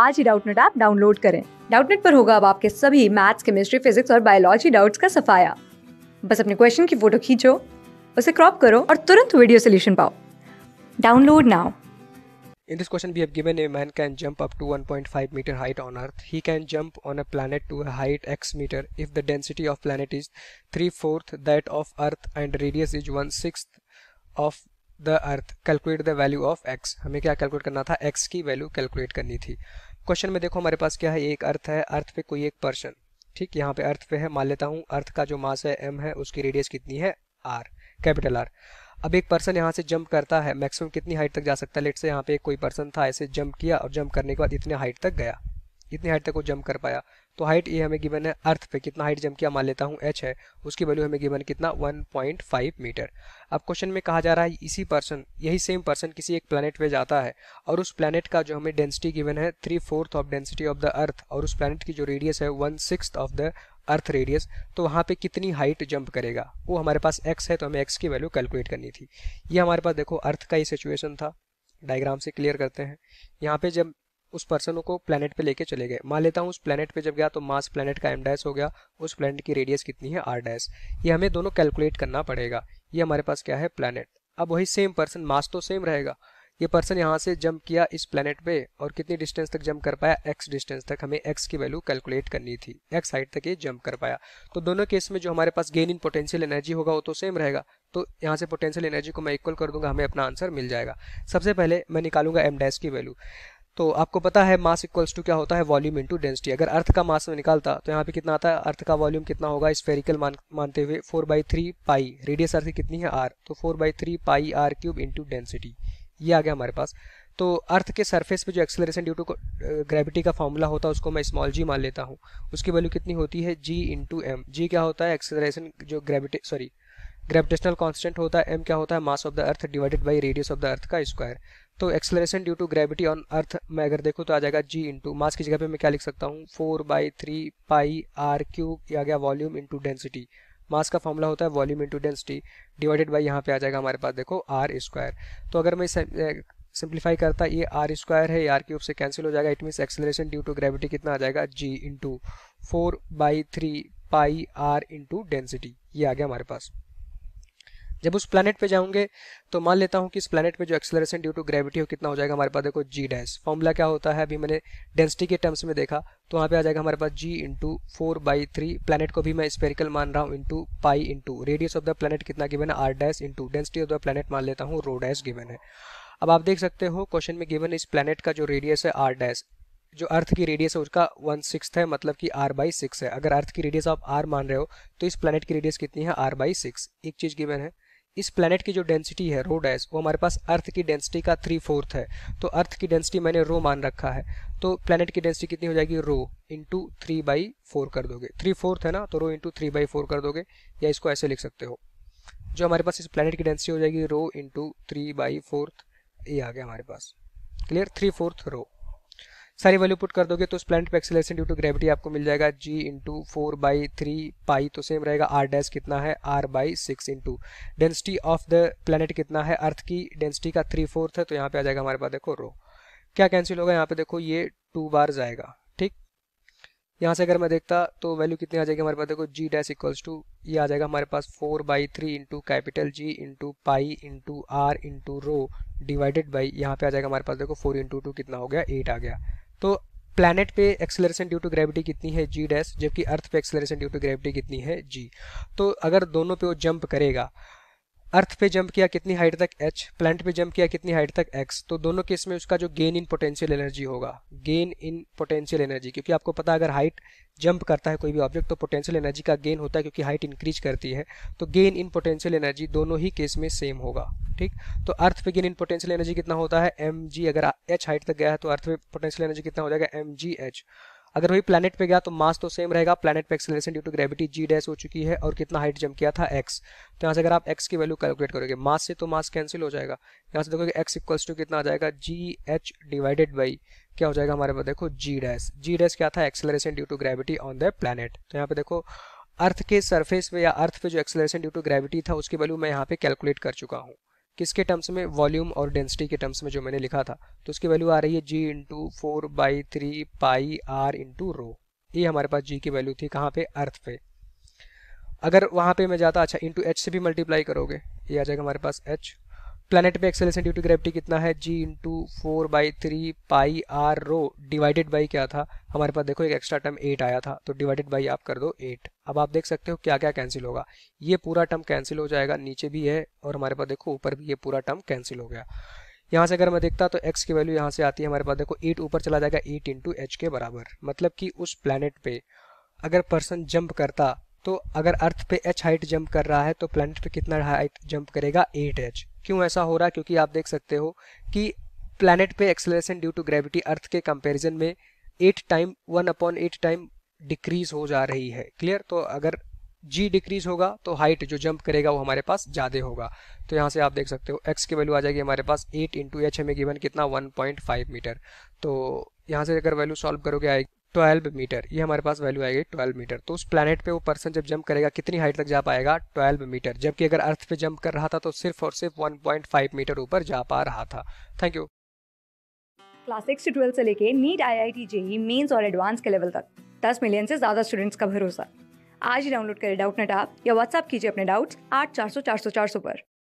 आज ही Doubtnut app download करें डाउटनेट पर होगा अब आपके सभी मैथ्स केमिस्ट्री फिजिक्स और बायोलॉजी डाउट्स का सफाया बस अपने क्वेश्चन की फोटो खींचो उसे क्रॉप करो और तुरंत वीडियो सोल्यूशन पाओ download now In this question, we have given a man can jump up to 1.5 meter height on Earth. He can jump on a planet to a height x meter if the density of planet is 3 4 that of Earth and radius is 1 6 of the Earth. Calculate the value of x. हमें क्या calculate करना था x की value calculate करनी थी question में देखो हमारे पास क्या है एक अर्थ है अर्थ पे कोई एक पर्सन ठीक यहाँ पे अर्थ पे है मान लेता हूँ अर्थ का जो मास है एम है उसकी रेडियस कितनी है आर कैपिटल आर अब एक पर्सन यहाँ से जंप करता है मैक्सिमम कितनी हाइट तक जा सकता है लेट से यहाँ पे कोई पर्सन था ऐसे जंप किया और जंप करने के बाद इतने हाइट तक गया इतनी हाइट तक वो जंप कर पाया तो हाइट ए हमें गिवन है अर्थ पे कितना हाइट जम किया मान लेता हूँ एच है उसकी वैल्यू हमें गिवन कितना 1.5 मीटर अब क्वेश्चन में कहा जा रहा है इसी पर्सन यही सेम पर्सन किसी एक प्लानट पे जाता है और उस प्लानट का जो हमें डेंसिटी गिवन है three fourth of density of the earth और उस प्लानट की जो रेडियस है one six of the earth radius तो वहाँ पे कितनी हाइट जंप करेगा वो हमारे पास एक्स है तो हमें एक्स की वैल्यू कैलकुलेट करनी थी ये हमारे पास देखो अर्थ का ही सिचुएशन था डायग्राम से क्लियर करते हैं यहाँ पे जब उस पर्सन को प्लेनेट पे लेके चले गए मान लेता हूँ उस प्लेनेट पे जब गया तो मास प्लेनेट का एम डैस हो गया उस प्लेनेट की रेडियस कितनी है आर डैस ये हमें दोनों कैलकुलेट करना पड़ेगा ये हमारे पास क्या है प्लेनेट अब वही सेम पर्सन मास तो सेम रहेगा ये पर्सन यहाँ से जंप किया इस प्लेनेट पे और कितनी डिस्टेंस तक जंप कर पाया एक्स डिस्टेंस तक हमें एक्स की वैल्यू कैलकुलेट करनी थी एक्स हाइट तक ये जंप कर पाया तो दोनों केस में जो हमारे पास गेन इन पोटेंशियल एनर्जी होगा वो तो सेम रहेगा तो यहाँ से पोटेंशियल एनर्जी को मैं इक्वल कर दूंगा हमें अपना आंसर मिल जाएगा सबसे पहले मैं निकालूंगा एम डैश की वैल्यू तो आपको पता है मास इक्वल्स टू क्या होता है वॉल्यूम इंटू डेंसिटी अगर अर्थ का मास में निकालता तो यहाँ पे कितना आता है अर्थ का वॉल्यूम कितना होगा स्फेरिकल मान मानते हुए four by three pi radius earth कितनी है आर तो four by three pi R cube into density ये आ गया हमारे पास तो अर्थ के सर्फेस पे जो एक्सेलरेशन ड्यू टू ग्रेविटी का फॉर्मूला होता है उसको मैं स्मॉल जी मान लेता हूँ उसकी वैल्यू कितनी होती है जी इंटू एम जी क्या होता है एक्सेलरेशन जो ग्रेविटी सॉरी ग्रेविटेशनल कांस्टेंट होता है एम क्या होता है mass of the earth divided by radius of the earth का स्क्वायर तो acceleration due to gravity on earth मैं अगर देखूँ तो आ जाएगा जी इंटू मास की जगह पे मैं क्या लिख सकता हूँ four by three pi R cube आ गया वॉल्यूम इंटू डेंसिटी मास का फॉर्मूला होता है volume into density divided by यहाँ पे आ जाएगा हमारे पास देखो आर स्क्वायर तो अगर मैं सिंप्लीफाई करता ये आर स्क्वायर है आर क्यूब से कैंसिल हो जाएगा it means acceleration due to gravity कितना आ जाएगा g into four by three pi R into density ये आ गया हमारे पास जब उस प्लानट पे जाऊंगे तो मान लेता हूँ कि इस प्लानट पे जो एक्सेलरेशन ड्यू टू ग्रेविटी हो कितना हो जाएगा हमारे पास देखो जी डैश फॉर्मूला क्या होता है अभी मैंने डेंसिटी के टर्म्स में देखा तो वहाँ पे आ जाएगा हमारे पास g into four by three planet को भी मैं स्पेरिकल मान रहा हूँ into pi into radius of the planet कितना गिवन है R dash into density of the planet मान लेता हूँ रो डैश गिवन है अब आप देख सकते हो क्वेश्चन में गिवन इस प्लानट का जो रेडियस है आर डैश जो अर्थ की रेडियस है उसका वन सिक्स है मतलब कि आर बाई सिक्स है अगर अर्थ की रेडियस आप आर मान रहे हो तो इस प्लानट की रेडियस कितनी है आर बाई सिक्स एक चीज़ गिवन है इस प्लानट की जो डेंसिटी है रो डैस वो हमारे पास अर्थ की डेंसिटी का थ्री फोर्थ है तो अर्थ की डेंसिटी मैंने रो मान रखा है तो प्लानट की डेंसिटी कितनी हो जाएगी rho into three by four कर दोगे थ्री फोर्थ है ना तो rho into three by four कर दोगे या इसको ऐसे लिख सकते हो जो हमारे पास इस प्लानट की डेंसिटी हो जाएगी rho into three by fourth ये आ गया हमारे पास क्लियर थ्री फोर्थ रो सारी वैल्यू पुट कर दोगे तो उस प्लानट पे एक्सेलेशन ड्यू टू ग्रेविटी आपको मिल जाएगा g into four by three pi तो सेम रहेगा r डैश कितना है r by six into density of the planet कितना है अर्थ की डेंसिटी का थ्री फोर्थ है तो यहाँ पे आ जाएगा हमारे पास देखो रो क्या कैंसिल होगा यहाँ पे देखो ये टू बार जाएगा ठीक यहाँ से अगर मैं देखता तो वैल्यू कितनी आ जाएगी हमारे पास देखो जी डैश इक्वल्स टू ये आ जाएगा हमारे पास four by three into capital G into pi into R into rho divided by यहाँ पे आ जाएगा हमारे पास देखो फोर इंटू टू कितना हो गया एट आ गया तो प्लानट पे एक्सेलरेशन ड्यू टू ग्रेविटी कितनी है जी डैश जबकि अर्थ पे एक्सेलरेशन ड्यू टू ग्रेविटी कितनी है जी तो अगर दोनों पे वो जंप करेगा अर्थ पे जंप किया कितनी हाइट तक एच प्लांट पे जंप किया कितनी हाइट तक एक्स तो दोनों केस में उसका जो गेन इन पोटेंशियल एनर्जी होगा गेन इन पोटेंशियल एनर्जी क्योंकि आपको पता अगर हाइट जंप करता है कोई भी ऑब्जेक्ट तो पोटेंशियल एनर्जी का गेन होता है क्योंकि हाइट इंक्रीज करती है तो गेन इन पोटेंशियल एनर्जी दोनों ही केस में सेम होगा ठीक तो अर्थ पे गिन इन पोटेंशियल एनर्जी कितना होता है एम जी अगर एच हाइट तक गया है तो अर्थ पे पोटेंशियल एनर्जी कितना हो जाएगा एम जी एच अगर वही प्लानट पे गया तो मास तो सेम रहेगा प्लानट पे acceleration due to gravity g dash हो चुकी है और कितना हाइट जम किया था एक्स तो यहाँ से अगर आप एक्स की वैल्यू कैलकुलेट करोगे मास से तो मास कैंसिल हो जाएगा यहाँ से देखोगे एक्स इक्वल्स टू कितना आ जाएगा जी एच डिवाइडेड बाई क्या हो जाएगा हमारे पास देखो जी डैश जी डैश क्या था acceleration due to gravity on the planet तो यहाँ पे देखो अर्थ के सर्फेस पे या अर्थ पे जो एक्सेलरेशन ड्यू टू ग्रेविटी था उसकी वैल्यू मैं यहाँ पे कैलकुलेट कर चुका हूँ किसके टर्म्स में वॉल्यूम और डेंसिटी के टर्म्स में जो मैंने लिखा था तो उसकी वैल्यू आ रही है g into four by three pi R into rho ये हमारे पास जी की वैल्यू थी कहाँ पे अर्थ पे अगर वहाँ पे मैं जाता अच्छा इंटू एच से भी मल्टीप्लाई करोगे ये आ जाएगा हमारे पास एच प्लानट पे एक्सेलेशन ड्यू टू ग्रेविटी कितना है g into four by three pi R rho divided by क्या था हमारे पास देखो एक एक्स्ट्रा टर्म एट आया था तो डिवाइडेड बाई आप कर दो एट अब आप देख सकते हो क्या क्या कैंसिल होगा ये पूरा टर्म कैंसिल हो जाएगा नीचे भी है और हमारे पास देखो ऊपर भी ये पूरा टर्म कैंसिल हो गया यहाँ से अगर मैं देखता तो एक्स की वैल्यू यहाँ से आती है हमारे पास देखो एट ऊपर चला जाएगा एट इंटू एच के बराबर मतलब कि उस प्लानट पे अगर पर्सन जंप करता तो अगर अर्थ पे एच हाइट जंप कर रहा है तो प्लानट पे कितना हाइट जंप करेगा एट एच क्यों ऐसा हो रहा है क्योंकि आप देख सकते हो कि प्लानट पे acceleration due to gravity earth के कंपेरिजन में eight time one upon eight time decrease हो जा रही है क्लियर तो अगर जी डिक्रीज होगा तो हाइट जो जंप करेगा वो हमारे पास ज़्यादा होगा तो यहाँ से आप देख सकते हो एक्स की वैल्यू आ जाएगी हमारे पास एट इंटू एच हमें गिवन कितना 1.5 मीटर तो यहाँ से अगर वैल्यू सॉल्व करोगे आएगी ट्वेल्व मीटर ये हमारे पास वैल्यू आएगी ट्वेल्व मीटर तो उस प्लानट पे वो पर्सन जब जंप करेगा कितनी हाइट तक जा पाएगा ट्वेल्व मीटर जबकि अगर अर्थ पे जंप कर रहा था तो सिर्फ और सिर्फ वन पॉइंट फाइव मीटर ऊपर जा पा रहा था थैंक यू क्लास सिक्स से ट्वेल्थ से लेके NEET I I T JEE mains और एडवांस के लेवल तक दस मिलियन से ज़्यादा स्टूडेंट्स का भरोसा आज ही डाउनलोड करें डाउट नेट आप या व्हाट्सअप कीजिए अपने डाउट्स आठ चार सौ चार सौ चार सौ पर